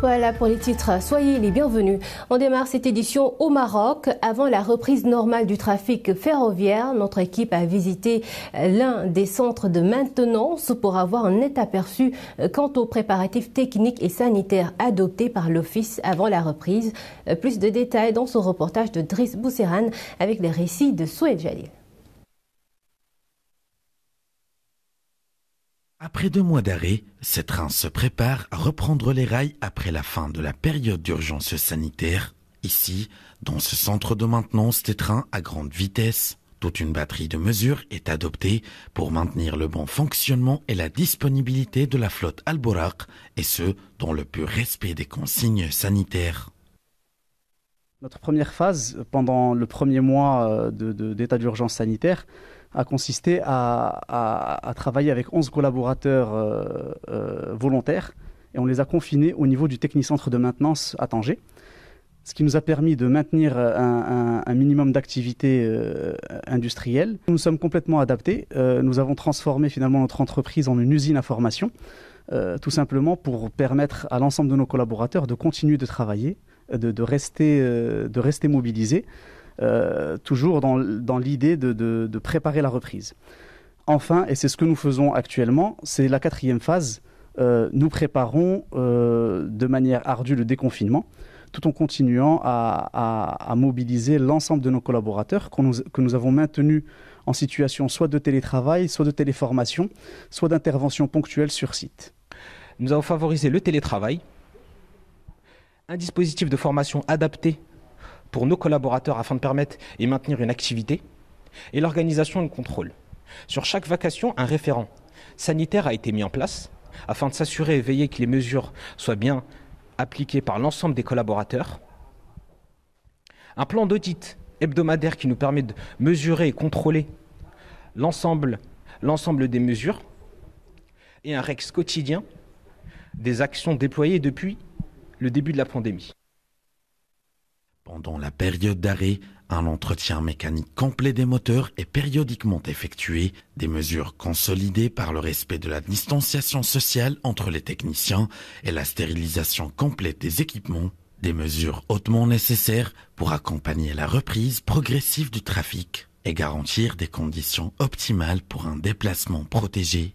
Voilà pour les titres. Soyez les bienvenus. On démarre cette édition au Maroc. Avant la reprise normale du trafic ferroviaire, notre équipe a visité euh, l'un des centres de maintenance pour avoir un net aperçu euh, quant aux préparatifs techniques et sanitaires adoptés par l'Office avant la reprise. Euh, plus de détails dans son reportage de Driss Bousseran avec les récits de Soued Jalil. Après deux mois d'arrêt, ces trains se préparent à reprendre les rails après la fin de la période d'urgence sanitaire. Ici, dans ce centre de maintenance des trains à grande vitesse, toute une batterie de mesures est adoptée pour maintenir le bon fonctionnement et la disponibilité de la flotte Alborak, et ce, dans le pur respect des consignes sanitaires. Notre première phase, pendant le premier mois euh, d'état de, d'urgence sanitaire, a consisté à, travailler avec 11 collaborateurs euh, euh, volontaires et on les a confinés au niveau du technicentre de maintenance à Tanger, ce qui nous a permis de maintenir un, minimum d'activité euh, industrielle. Nous nous sommes complètement adaptés, nous avons transformé finalement notre entreprise en une usine à formation, tout simplement pour permettre à l'ensemble de nos collaborateurs de continuer de travailler, de, rester, de rester mobilisés. Euh, toujours dans, l'idée de, préparer la reprise. Enfin, et c'est ce que nous faisons actuellement, c'est la quatrième phase. Euh, nous préparons euh, de manière ardue le déconfinement tout en continuant à, mobiliser l'ensemble de nos collaborateurs que nous avons maintenus en situation soit de télétravail, soit de téléformation, soit d'intervention ponctuelle sur site. Nous avons favorisé le télétravail, un dispositif de formation adapté pour nos collaborateurs afin de permettre et maintenir une activité, et l'organisation et le contrôle. Sur chaque vacation, un référent sanitaire a été mis en place afin de s'assurer et veiller que les mesures soient bien appliquées par l'ensemble des collaborateurs. Un plan d'audit hebdomadaire qui nous permet de mesurer et contrôler l'ensemble des mesures et un REX quotidien des actions déployées depuis le début de la pandémie. Pendant la période d'arrêt, un entretien mécanique complet des moteurs est périodiquement effectué, des mesures consolidées par le respect de la distanciation sociale entre les techniciens et la stérilisation complète des équipements, des mesures hautement nécessaires pour accompagner la reprise progressive du trafic et garantir des conditions optimales pour un déplacement protégé